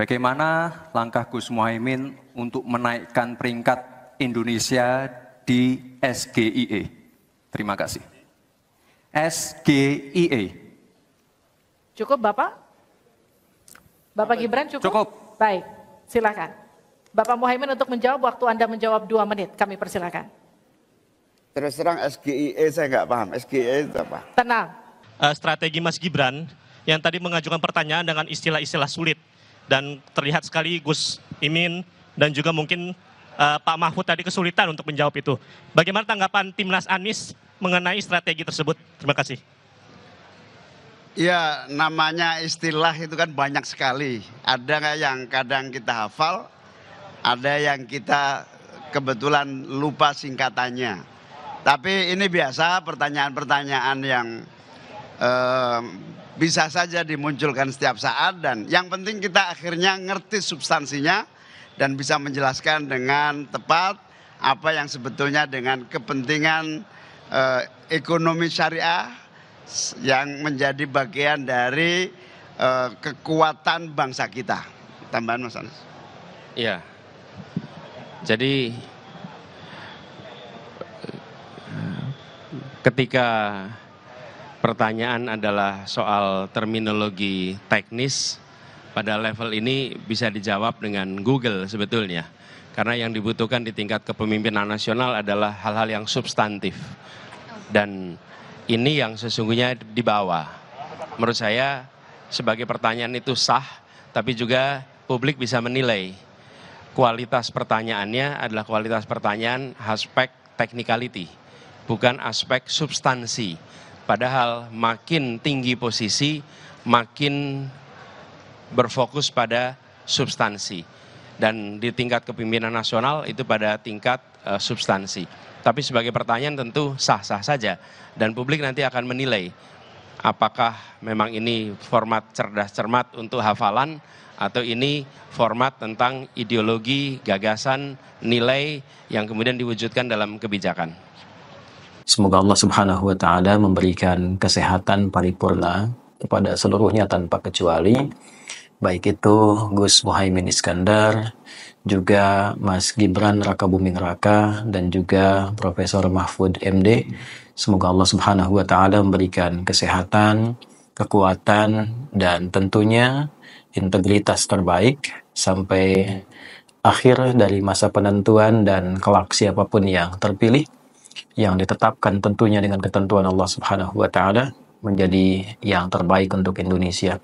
Bagaimana langkah Gus Muhaimin untuk menaikkan peringkat Indonesia di SGIE? Terima kasih. SGIE. Cukup Bapak? Bapak Gibran cukup? Cukup. Baik, silakan. Bapak Muhaimin untuk menjawab, waktu Anda menjawab dua menit, kami persilakan. Terus terang SGIE saya nggak paham, SGIE itu apa? Tenang. Uh, strategi Mas Gibran yang tadi mengajukan pertanyaan dengan istilah-istilah sulit dan terlihat sekali Gus Imin dan juga mungkin uh, Pak Mahfud tadi kesulitan untuk menjawab itu. Bagaimana tanggapan timnas Anies mengenai strategi tersebut? Terima kasih. Ya, namanya istilah itu kan banyak sekali. Ada yang kadang kita hafal, ada yang kita kebetulan lupa singkatannya. Tapi ini biasa pertanyaan-pertanyaan yang eh, bisa saja dimunculkan setiap saat dan yang penting kita akhirnya ngerti substansinya dan bisa menjelaskan dengan tepat apa yang sebetulnya dengan kepentingan eh, ekonomi syariah yang menjadi bagian dari eh, kekuatan bangsa kita. Tambahan Mas Anas. Iya. Jadi eh, ketika pertanyaan adalah soal terminologi teknis. Pada level ini bisa dijawab dengan Google sebetulnya. Karena yang dibutuhkan di tingkat kepemimpinan nasional adalah hal-hal yang substantif. Dan ini yang sesungguhnya dibawa. Menurut saya sebagai pertanyaan itu sah, tapi juga publik bisa menilai kualitas pertanyaannya adalah kualitas pertanyaan aspek technicality, bukan aspek substansi Padahal makin tinggi posisi, makin berfokus pada substansi. Dan di tingkat kepimpinan nasional itu pada tingkat uh, substansi. Tapi sebagai pertanyaan tentu sah-sah saja. Dan publik nanti akan menilai apakah memang ini format cerdas cermat untuk hafalan atau ini format tentang ideologi, gagasan, nilai yang kemudian diwujudkan dalam kebijakan. Semoga Allah Subhanahu wa taala memberikan kesehatan paripurna kepada seluruhnya tanpa kecuali baik itu Gus Muhaimin Iskandar, juga Mas Gibran Raka Buming Raka dan juga Profesor Mahfud MD. Semoga Allah Subhanahu wa taala memberikan kesehatan, kekuatan dan tentunya integritas terbaik sampai akhir dari masa penentuan dan kelak siapapun yang terpilih yang ditetapkan tentunya dengan ketentuan Allah Subhanahu wa taala menjadi yang terbaik untuk Indonesia.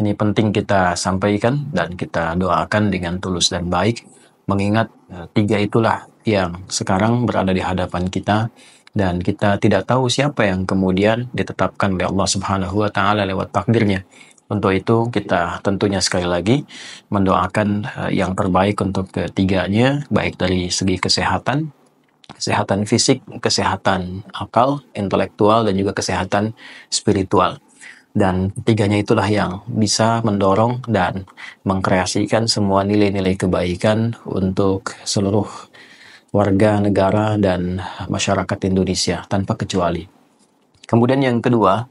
Ini penting kita sampaikan dan kita doakan dengan tulus dan baik mengingat e, tiga itulah yang sekarang berada di hadapan kita dan kita tidak tahu siapa yang kemudian ditetapkan oleh Allah Subhanahu wa taala lewat takdirnya. Untuk itu kita tentunya sekali lagi mendoakan e, yang terbaik untuk ketiganya baik dari segi kesehatan kesehatan fisik, kesehatan akal, intelektual, dan juga kesehatan spiritual. Dan ketiganya itulah yang bisa mendorong dan mengkreasikan semua nilai-nilai kebaikan untuk seluruh warga negara dan masyarakat Indonesia tanpa kecuali. Kemudian yang kedua,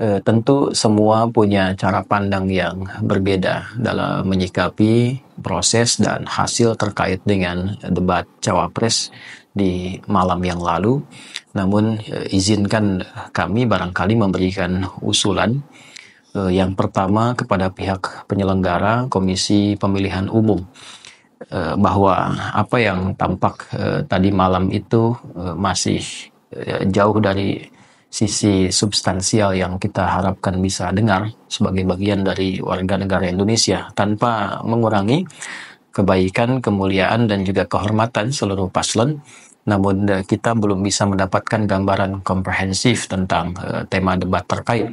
e, tentu semua punya cara pandang yang berbeda dalam menyikapi proses dan hasil terkait dengan debat cawapres di malam yang lalu. Namun e, izinkan kami barangkali memberikan usulan e, yang pertama kepada pihak penyelenggara Komisi Pemilihan Umum bahwa apa yang tampak tadi malam itu masih jauh dari sisi substansial yang kita harapkan bisa dengar sebagai bagian dari warga negara Indonesia tanpa mengurangi kebaikan, kemuliaan dan juga kehormatan seluruh paslon. Namun eh, kita belum bisa mendapatkan gambaran komprehensif tentang uh, tema debat terkait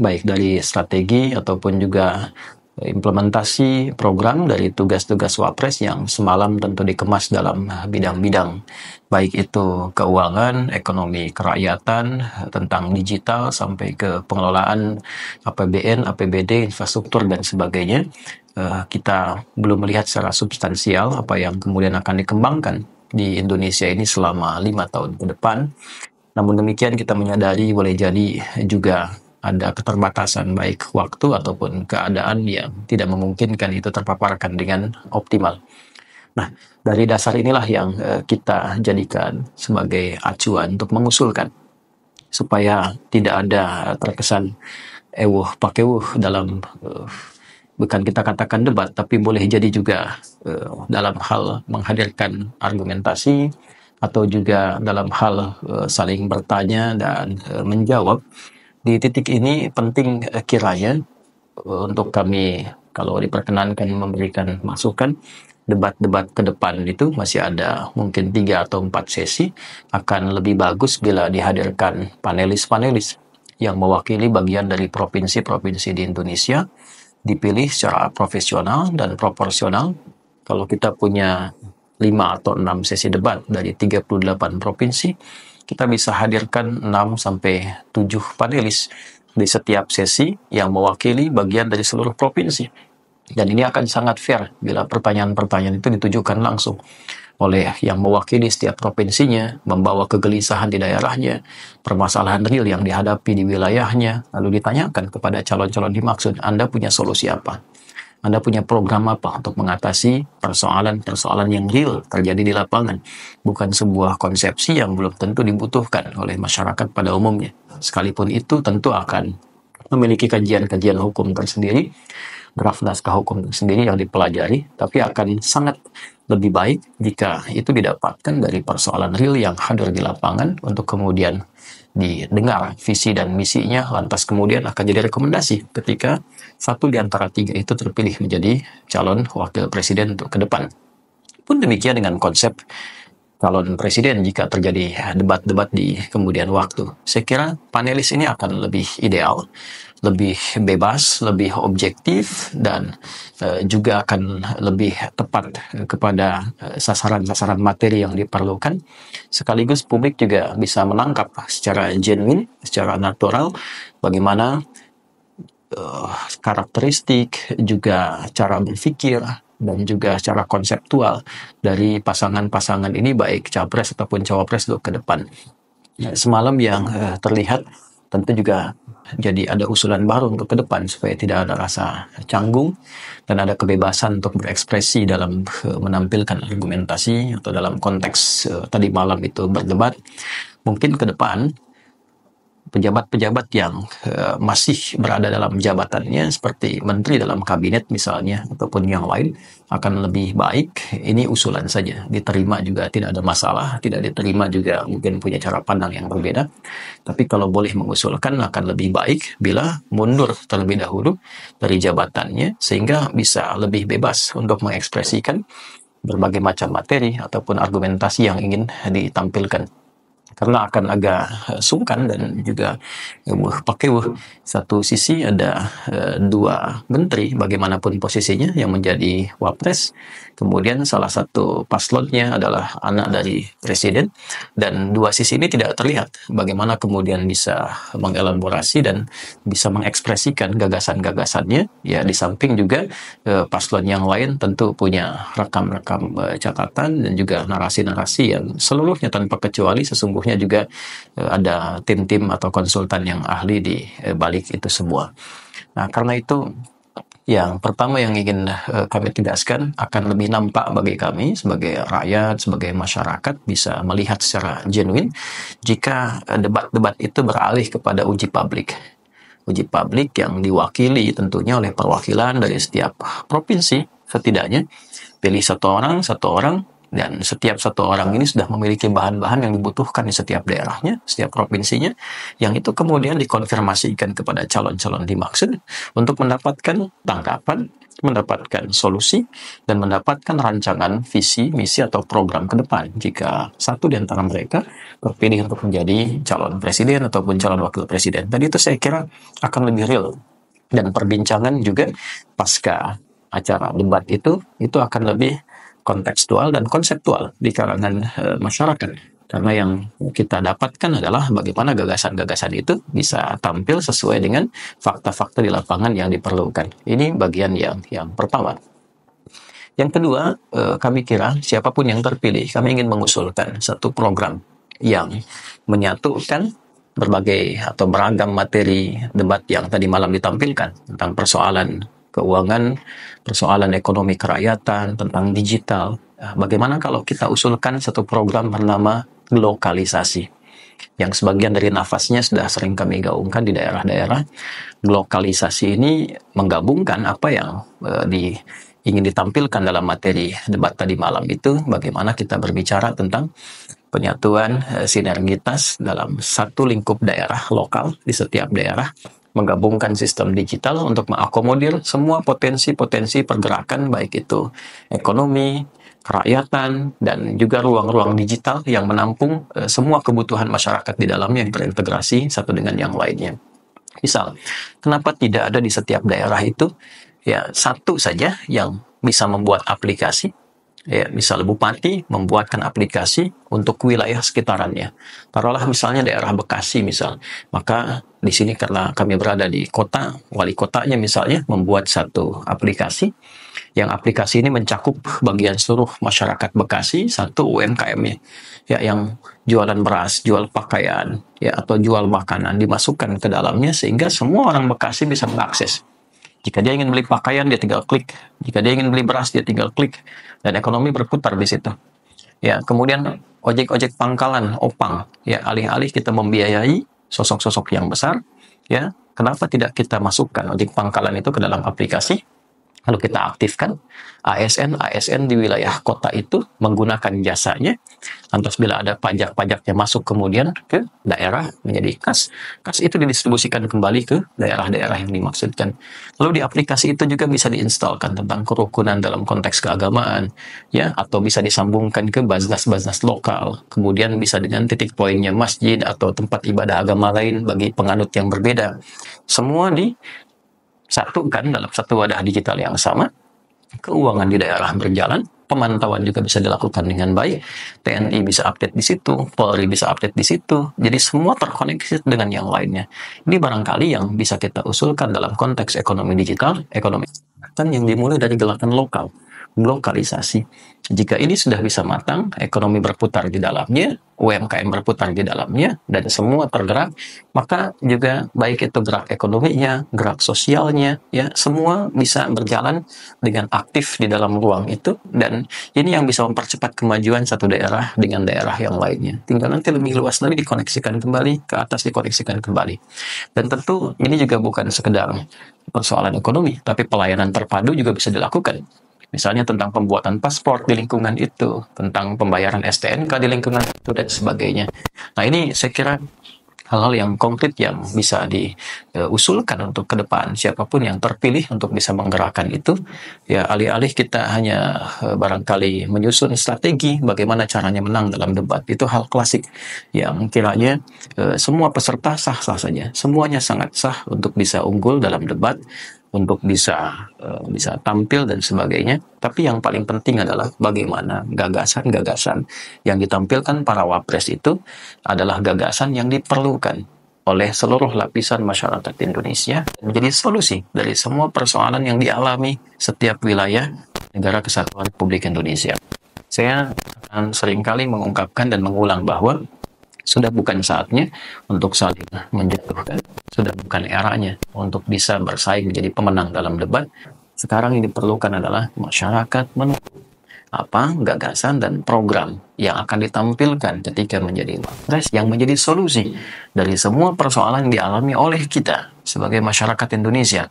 baik dari strategi ataupun juga implementasi program dari tugas-tugas Wapres yang semalam tentu dikemas dalam eh, bidang-bidang baik itu keuangan, ekonomi kerakyatan, tentang digital sampai ke pengelolaan APBN, APBD, infrastruktur dan sebagainya. Eh, kita belum melihat secara substansial apa yang kemudian akan dikembangkan di Indonesia ini selama lima tahun ke depan. Namun demikian kita menyadari boleh jadi juga ada keterbatasan baik waktu ataupun keadaan yang tidak memungkinkan itu terpaparkan dengan optimal. Nah, dari dasar inilah yang eh, kita jadikan sebagai acuan untuk mengusulkan supaya tidak ada terkesan ewuh pakewuh dalam eh, bukan kita katakan debat tapi boleh jadi juga eh, dalam hal menghadirkan argumentasi atau juga dalam hal saling bertanya dan menjawab di titik ini penting eh, kiranya eh, untuk kami kalau diperkenankan memberikan masukan debat-debat ke depan itu masih ada mungkin tiga atau empat sesi akan lebih bagus bila dihadirkan panelis-panelis yang mewakili bagian dari provinsi-provinsi di Indonesia dipilih secara profesional dan proporsional kalau kita punya lima atau enam sesi debat dari 38 provinsi kita bisa hadirkan 6 sampai 7 panelis di setiap sesi yang mewakili bagian dari seluruh provinsi. Dan ini akan sangat fair bila pertanyaan-pertanyaan itu ditujukan langsung oleh yang mewakili setiap provinsinya, membawa kegelisahan di daerahnya, permasalahan real yang dihadapi di wilayahnya, lalu ditanyakan kepada calon-calon dimaksud, Anda punya solusi apa? Anda punya program apa untuk mengatasi persoalan-persoalan yang real terjadi di lapangan, bukan sebuah konsepsi yang belum tentu dibutuhkan oleh masyarakat pada umumnya. Sekalipun itu tentu akan memiliki kajian-kajian hukum tersendiri draft naskah hukum itu sendiri yang dipelajari, tapi akan sangat lebih baik jika itu didapatkan dari persoalan real yang hadir di lapangan untuk kemudian didengar visi dan misinya, lantas kemudian akan jadi rekomendasi ketika satu di antara tiga itu terpilih menjadi calon wakil presiden untuk ke depan. Pun demikian dengan konsep calon presiden jika terjadi debat-debat di kemudian waktu. Saya kira panelis ini akan lebih ideal, lebih bebas, lebih objektif, dan eh, juga akan lebih tepat kepada eh, sasaran-sasaran materi yang diperlukan. Sekaligus publik juga bisa menangkap secara genuine, secara natural, bagaimana eh, karakteristik, juga cara berpikir, dan juga secara konseptual dari pasangan-pasangan ini baik capres ataupun cawapres untuk ke depan. Nah, semalam yang uh, terlihat tentu juga jadi ada usulan baru untuk ke depan supaya tidak ada rasa canggung dan ada kebebasan untuk berekspresi dalam uh, menampilkan argumentasi atau dalam konteks uh, tadi malam itu berdebat. Mungkin ke depan pejabat-pejabat yang uh, masih berada dalam jabatannya seperti menteri dalam kabinet misalnya ataupun yang lain akan lebih baik ini usulan saja diterima juga tidak ada masalah tidak diterima juga mungkin punya cara pandang yang berbeda tapi kalau boleh mengusulkan akan lebih baik bila mundur terlebih dahulu dari jabatannya sehingga bisa lebih bebas untuk mengekspresikan berbagai macam materi ataupun argumentasi yang ingin ditampilkan karena akan agak eh, sungkan dan juga uh, pakai uh, satu sisi ada uh, dua menteri bagaimanapun posisinya yang menjadi wapres kemudian salah satu paslonnya adalah anak dari presiden dan dua sisi ini tidak terlihat bagaimana kemudian bisa mengelaborasi dan bisa mengekspresikan gagasan-gagasannya ya di samping juga uh, paslon yang lain tentu punya rekam-rekam uh, catatan dan juga narasi-narasi yang seluruhnya tanpa kecuali sesungguhnya juga eh, ada tim-tim atau konsultan yang ahli di eh, balik itu semua. Nah, karena itu yang pertama yang ingin eh, kami tegaskan akan lebih nampak bagi kami sebagai rakyat, sebagai masyarakat bisa melihat secara genuine jika debat-debat itu beralih kepada uji publik. Uji publik yang diwakili tentunya oleh perwakilan dari setiap provinsi setidaknya pilih satu orang, satu orang dan setiap satu orang ini sudah memiliki bahan-bahan yang dibutuhkan di setiap daerahnya, setiap provinsinya, yang itu kemudian dikonfirmasikan kepada calon-calon dimaksud untuk mendapatkan tangkapan, mendapatkan solusi, dan mendapatkan rancangan visi, misi, atau program ke depan jika satu di antara mereka terpilih untuk menjadi calon presiden ataupun calon wakil presiden. Dan itu saya kira akan lebih real. Dan perbincangan juga pasca acara debat itu, itu akan lebih kontekstual dan konseptual di kalangan e, masyarakat. Karena yang kita dapatkan adalah bagaimana gagasan-gagasan itu bisa tampil sesuai dengan fakta-fakta di lapangan yang diperlukan. Ini bagian yang yang pertama. Yang kedua, e, kami kira siapapun yang terpilih, kami ingin mengusulkan satu program yang menyatukan berbagai atau beragam materi debat yang tadi malam ditampilkan tentang persoalan keuangan, persoalan ekonomi kerakyatan, tentang digital. Ah, bagaimana kalau kita usulkan satu program bernama lokalisasi? Yang sebagian dari nafasnya sudah sering kami gaungkan di daerah-daerah. Lokalisasi ini menggabungkan apa yang e, di ingin ditampilkan dalam materi debat tadi malam itu bagaimana kita berbicara tentang penyatuan eh, sinergitas dalam satu lingkup daerah lokal di setiap daerah menggabungkan sistem digital untuk mengakomodir semua potensi-potensi pergerakan baik itu ekonomi, kerakyatan, dan juga ruang-ruang digital yang menampung e, semua kebutuhan masyarakat di dalamnya yang terintegrasi satu dengan yang lainnya. Misal, kenapa tidak ada di setiap daerah itu ya satu saja yang bisa membuat aplikasi ya, misal bupati membuatkan aplikasi untuk wilayah sekitarannya. Taruhlah misalnya daerah Bekasi misal, maka di sini karena kami berada di kota, wali kotanya misalnya membuat satu aplikasi yang aplikasi ini mencakup bagian seluruh masyarakat Bekasi satu UMKM-nya ya yang jualan beras, jual pakaian ya atau jual makanan dimasukkan ke dalamnya sehingga semua orang Bekasi bisa mengakses. Jika dia ingin beli pakaian, dia tinggal klik. Jika dia ingin beli beras, dia tinggal klik. Dan ekonomi berputar di situ. Ya, kemudian ojek-ojek pangkalan, opang. Ya, alih-alih kita membiayai sosok-sosok yang besar, ya, kenapa tidak kita masukkan ojek pangkalan itu ke dalam aplikasi? Lalu kita aktifkan ASN, ASN di wilayah kota itu menggunakan jasanya. Lantas bila ada pajak-pajaknya masuk kemudian ke daerah menjadi kas, kas itu didistribusikan kembali ke daerah-daerah yang dimaksudkan. Lalu di aplikasi itu juga bisa diinstalkan tentang kerukunan dalam konteks keagamaan, ya atau bisa disambungkan ke baznas-baznas lokal. Kemudian bisa dengan titik poinnya masjid atau tempat ibadah agama lain bagi penganut yang berbeda. Semua di satukan dalam satu wadah digital yang sama, keuangan di daerah berjalan, pemantauan juga bisa dilakukan dengan baik, TNI bisa update di situ, Polri bisa update di situ, jadi semua terkoneksi dengan yang lainnya. Ini barangkali yang bisa kita usulkan dalam konteks ekonomi digital, ekonomi yang dimulai dari gerakan lokal globalisasi. Jika ini sudah bisa matang, ekonomi berputar di dalamnya, UMKM berputar di dalamnya, dan semua tergerak, maka juga baik itu gerak ekonominya, gerak sosialnya, ya semua bisa berjalan dengan aktif di dalam ruang itu, dan ini yang bisa mempercepat kemajuan satu daerah dengan daerah yang lainnya. Tinggal nanti lebih luas lagi dikoneksikan kembali, ke atas dikoneksikan kembali. Dan tentu ini juga bukan sekedar persoalan ekonomi, tapi pelayanan terpadu juga bisa dilakukan Misalnya tentang pembuatan paspor di lingkungan itu, tentang pembayaran STNK di lingkungan itu, dan sebagainya. Nah, ini saya kira hal-hal yang konkret yang bisa diusulkan eh, uh, untuk ke depan siapapun yang terpilih untuk bisa menggerakkan itu ya alih-alih kita hanya uh, barangkali menyusun strategi bagaimana caranya menang dalam debat itu hal klasik yang kiranya uh, semua peserta sah-sah saja semuanya sangat sah untuk bisa unggul dalam debat untuk bisa uh, bisa tampil dan sebagainya. Tapi yang paling penting adalah bagaimana gagasan-gagasan yang ditampilkan para wapres itu adalah gagasan yang diperlukan oleh seluruh lapisan masyarakat Indonesia menjadi solusi dari semua persoalan yang dialami setiap wilayah negara kesatuan Republik Indonesia. Saya akan seringkali mengungkapkan dan mengulang bahwa sudah bukan saatnya untuk saling menjatuhkan, sudah bukan eranya untuk bisa bersaing menjadi pemenang dalam debat. Sekarang yang diperlukan adalah masyarakat menunggu apa gagasan dan program yang akan ditampilkan ketika menjadi wapres yang menjadi solusi dari semua persoalan yang dialami oleh kita sebagai masyarakat Indonesia.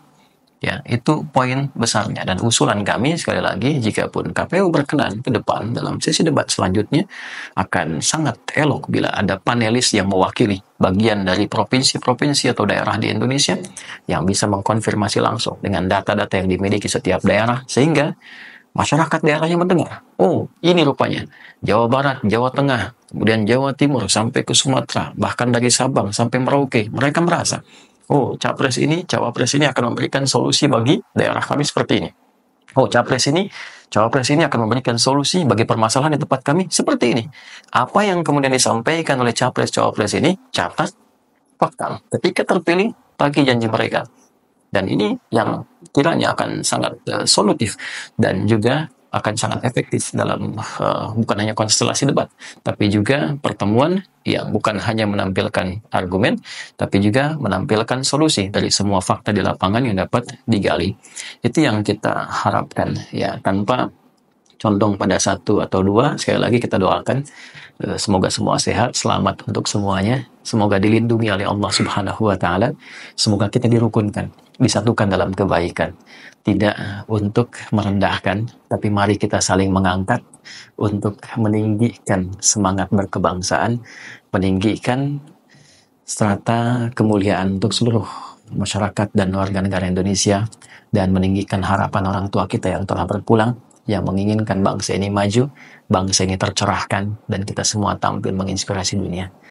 Ya, itu poin besarnya dan usulan kami sekali lagi jika pun KPU berkenan ke depan dalam sesi debat selanjutnya akan sangat elok bila ada panelis yang mewakili bagian dari provinsi-provinsi atau daerah di Indonesia yang bisa mengkonfirmasi langsung dengan data-data yang dimiliki setiap daerah sehingga masyarakat daerahnya mendengar. Oh, ini rupanya Jawa Barat, Jawa Tengah, kemudian Jawa Timur sampai ke Sumatera, bahkan dari Sabang sampai Merauke, mereka merasa Oh, capres ini, cawapres ini akan memberikan solusi bagi daerah kami seperti ini. Oh, capres ini, cawapres ini akan memberikan solusi bagi permasalahan di tempat kami seperti ini. Apa yang kemudian disampaikan oleh capres-cawapres ini, catat fakta. Ketika terpilih, pagi janji mereka. Dan ini yang kiranya akan sangat uh, solutif dan juga akan sangat efektif dalam uh, bukan hanya konstelasi debat, tapi juga pertemuan yang bukan hanya menampilkan argumen, tapi juga menampilkan solusi dari semua fakta di lapangan yang dapat digali. Itu yang kita harapkan ya tanpa condong pada satu atau dua, sekali lagi kita doakan eh, semoga semua sehat, selamat untuk semuanya, semoga dilindungi oleh Allah Subhanahu wa taala, semoga kita dirukunkan, disatukan dalam kebaikan. Tidak untuk merendahkan, tapi mari kita saling mengangkat untuk meninggikan semangat berkebangsaan, meninggikan strata kemuliaan untuk seluruh masyarakat dan warga negara Indonesia dan meninggikan harapan orang tua kita yang telah berpulang yang menginginkan bangsa ini maju, bangsa ini tercerahkan, dan kita semua tampil menginspirasi dunia.